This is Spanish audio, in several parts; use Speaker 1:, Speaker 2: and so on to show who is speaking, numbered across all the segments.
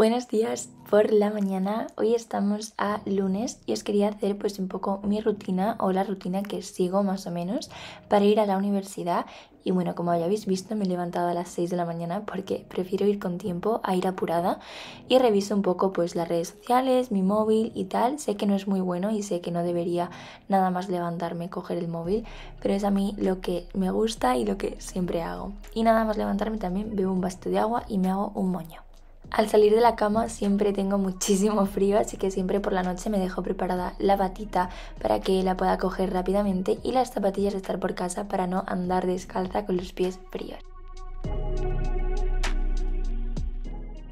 Speaker 1: Buenos días por la mañana. Hoy estamos a lunes y os quería hacer pues un poco mi rutina o la rutina que sigo más o menos para ir a la universidad. Y bueno, como ya habéis visto, me he levantado a las 6 de la mañana porque prefiero ir con tiempo a ir apurada y reviso un poco pues las redes sociales, mi móvil y tal. Sé que no es muy bueno y sé que no debería nada más levantarme, coger el móvil, pero es a mí lo que me gusta y lo que siempre hago. Y nada más levantarme también bebo un vaso de agua y me hago un moño. Al salir de la cama siempre tengo muchísimo frío, así que siempre por la noche me dejo preparada la batita para que la pueda coger rápidamente y las zapatillas de estar por casa para no andar descalza con los pies fríos.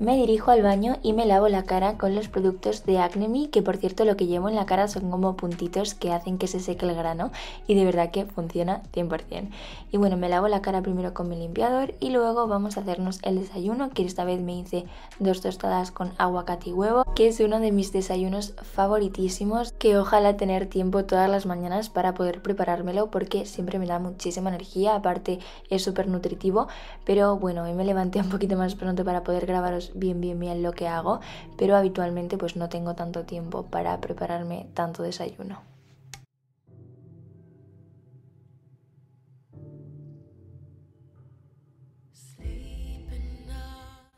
Speaker 1: Me dirijo al baño y me lavo la cara con los productos de Acne que por cierto lo que llevo en la cara son como puntitos que hacen que se seque el grano y de verdad que funciona 100%. Y bueno, me lavo la cara primero con mi limpiador y luego vamos a hacernos el desayuno, que esta vez me hice dos tostadas con aguacate y huevo, que es uno de mis desayunos favoritísimos, que ojalá tener tiempo todas las mañanas para poder preparármelo porque siempre me da muchísima energía, aparte es súper nutritivo, pero bueno, hoy me levanté un poquito más pronto para poder grabaros bien, bien, bien lo que hago, pero habitualmente pues no tengo tanto tiempo para prepararme tanto desayuno.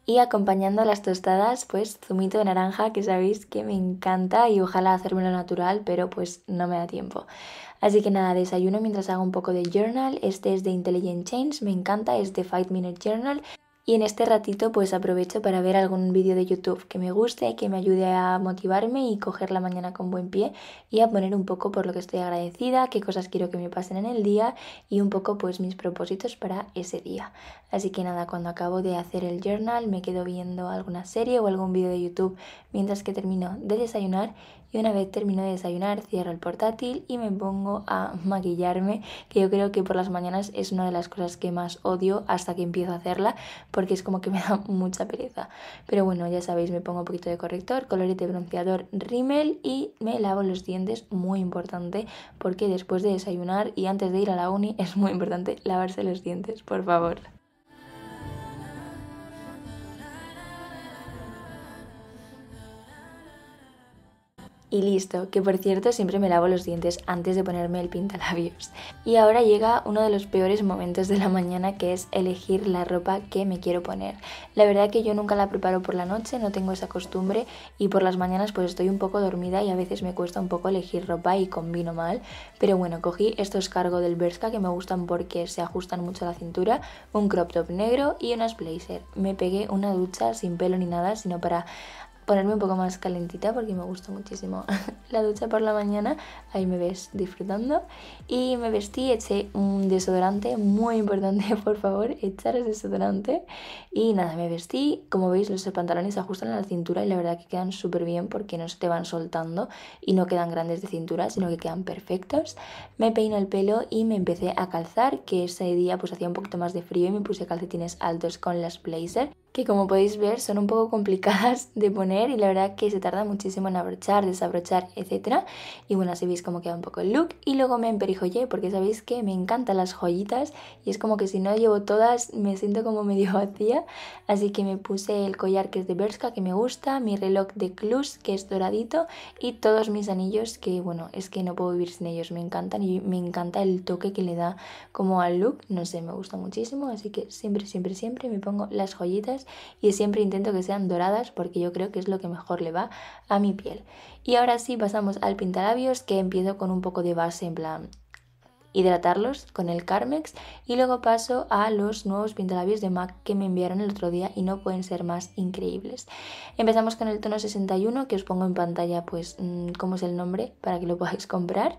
Speaker 1: Y acompañando las tostadas, pues zumito de naranja, que sabéis que me encanta y ojalá hacérmelo natural, pero pues no me da tiempo. Así que nada, desayuno mientras hago un poco de journal. Este es de Intelligent Change, me encanta, es de 5 Minute Journal. Y en este ratito pues aprovecho para ver algún vídeo de YouTube que me guste, que me ayude a motivarme y coger la mañana con buen pie y a poner un poco por lo que estoy agradecida, qué cosas quiero que me pasen en el día y un poco pues mis propósitos para ese día. Así que nada, cuando acabo de hacer el journal me quedo viendo alguna serie o algún vídeo de YouTube mientras que termino de desayunar y una vez termino de desayunar cierro el portátil y me pongo a maquillarme, que yo creo que por las mañanas es una de las cosas que más odio hasta que empiezo a hacerla porque es como que me da mucha pereza. Pero bueno, ya sabéis, me pongo un poquito de corrector, colorete bronceador, rímel y me lavo los dientes, muy importante, porque después de desayunar y antes de ir a la uni es muy importante lavarse los dientes, por favor. y listo, que por cierto siempre me lavo los dientes antes de ponerme el pintalabios. Y ahora llega uno de los peores momentos de la mañana que es elegir la ropa que me quiero poner. La verdad que yo nunca la preparo por la noche, no tengo esa costumbre y por las mañanas pues estoy un poco dormida y a veces me cuesta un poco elegir ropa y combino mal. Pero bueno, cogí estos cargo del Berska que me gustan porque se ajustan mucho a la cintura, un crop top negro y unas blazer. Me pegué una ducha sin pelo ni nada, sino para ponerme un poco más calentita porque me gusta muchísimo la ducha por la mañana, ahí me ves disfrutando. Y me vestí, eché un desodorante, muy importante por favor, echar el desodorante. Y nada, me vestí, como veis los pantalones se ajustan a la cintura y la verdad que quedan súper bien porque no se te van soltando y no quedan grandes de cintura, sino que quedan perfectos. Me peino el pelo y me empecé a calzar, que ese día pues hacía un poquito más de frío y me puse calcetines altos con las blazer, que como podéis ver son un poco complicadas de poner y la verdad que se tarda muchísimo en abrochar, desabrochar, etc. Y bueno, así veis cómo queda un poco el look y luego me emperijollé porque sabéis que me encantan las joyitas y es como que si no llevo todas me siento como medio vacía, así que me puse el collar que es de Berska que me gusta, mi reloj de Clus que es doradito y todos mis anillos que bueno, es que no puedo vivir sin ellos, me encantan y me encanta el toque que le da como al look, no sé, me gusta muchísimo, así que siempre, siempre, siempre me pongo las joyitas y siempre intento que sean doradas porque yo creo que es lo que mejor le va a mi piel. Y ahora sí pasamos al pintalabios que empiezo con un poco de base en plan hidratarlos con el Carmex y luego paso a los nuevos pintalabios de MAC que me enviaron el otro día y no pueden ser más increíbles. Empezamos con el tono 61 que os pongo en pantalla pues mm, como es el nombre para que lo podáis comprar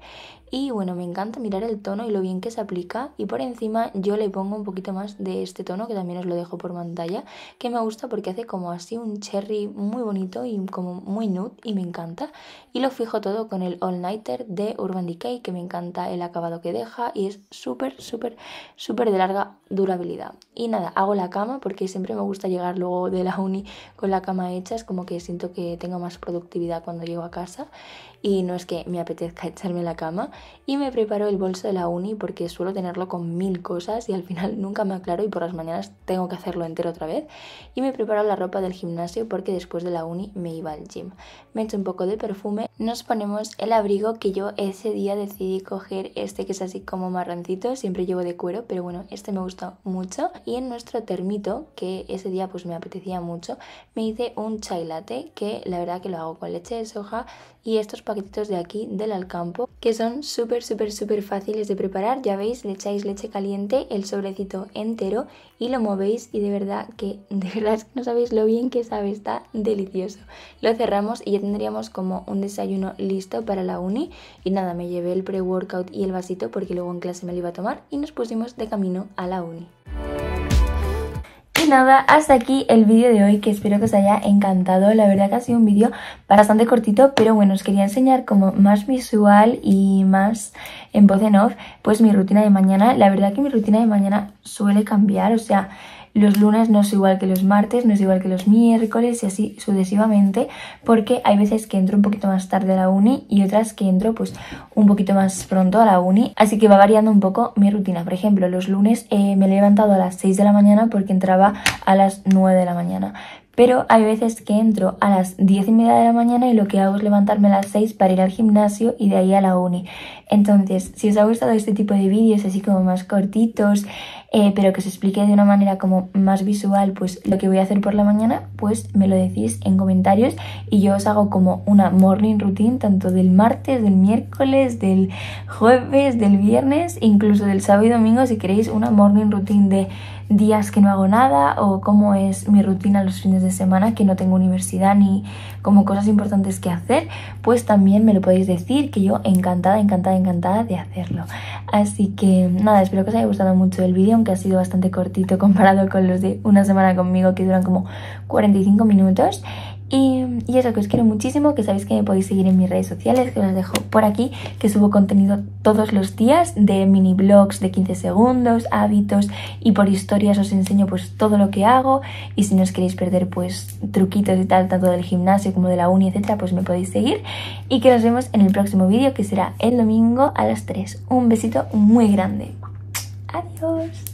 Speaker 1: y bueno me encanta mirar el tono y lo bien que se aplica y por encima yo le pongo un poquito más de este tono que también os lo dejo por pantalla que me gusta porque hace como así un cherry muy bonito y como muy nude y me encanta y lo fijo todo con el All Nighter de Urban Decay que me encanta el acabado que de y es súper, súper, súper de larga durabilidad. Y nada, hago la cama porque siempre me gusta llegar luego de la uni con la cama hecha, es como que siento que tengo más productividad cuando llego a casa y no es que me apetezca echarme la cama. Y me preparo el bolso de la uni porque suelo tenerlo con mil cosas y al final nunca me aclaro y por las mañanas tengo que hacerlo entero otra vez. Y me preparo la ropa del gimnasio porque después de la uni me iba al gym. Me echo un poco de perfume, nos ponemos el abrigo que yo ese día decidí coger, este que se ha así como marrancito, siempre llevo de cuero, pero bueno, este me gustó mucho. Y en nuestro termito, que ese día pues me apetecía mucho, me hice un chai latte, que la verdad que lo hago con leche de soja y estos paquetitos de aquí del Alcampo, que son súper, súper, súper fáciles de preparar. Ya veis, le echáis leche caliente, el sobrecito entero y lo movéis y de verdad que, de verdad no sabéis lo bien que sabe, está delicioso. Lo cerramos y ya tendríamos como un desayuno listo para la uni y nada, me llevé el pre-workout y el vasito porque luego en clase me lo iba a tomar y nos pusimos de camino a la uni. Y nada, hasta aquí el vídeo de hoy que espero que os haya encantado. La verdad que ha sido un vídeo bastante cortito, pero bueno, os quería enseñar como más visual y más en voz en off, pues mi rutina de mañana. La verdad que mi rutina de mañana suele cambiar, o sea, los lunes no es igual que los martes, no es igual que los miércoles y así sucesivamente, porque hay veces que entro un poquito más tarde a la uni y otras que entro pues un poquito más pronto a la uni, así que va variando un poco mi rutina. Por ejemplo, los lunes eh, me he levantado a las 6 de la mañana porque entraba a las 9 de la mañana, pero hay veces que entro a las 10 y media de la mañana y lo que hago es levantarme a las 6 para ir al gimnasio y de ahí a la uni. Entonces, si os ha gustado este tipo de vídeos así como más cortitos, eh, pero que os explique de una manera como más visual pues lo que voy a hacer por la mañana, pues me lo decís en comentarios y yo os hago como una morning routine tanto del martes, del miércoles, del jueves, del viernes, incluso del sábado y domingo si queréis una morning routine de días que no hago nada o cómo es mi rutina los fines de semana que no tengo universidad ni como cosas importantes que hacer, pues también me lo podéis decir que yo encantada, encantada, encantada de hacerlo. Así que nada, espero que os haya gustado mucho el vídeo que ha sido bastante cortito comparado con los de una semana conmigo que duran como 45 minutos. Y, y, eso, que os quiero muchísimo, que sabéis que me podéis seguir en mis redes sociales, que os dejo por aquí, que subo contenido todos los días de mini blogs de 15 segundos, hábitos y por historias os enseño pues todo lo que hago y si no os queréis perder pues truquitos y tal, tanto del gimnasio como de la uni, etcétera, pues me podéis seguir y que nos vemos en el próximo vídeo que será el domingo a las 3. Un besito muy grande. Adiós.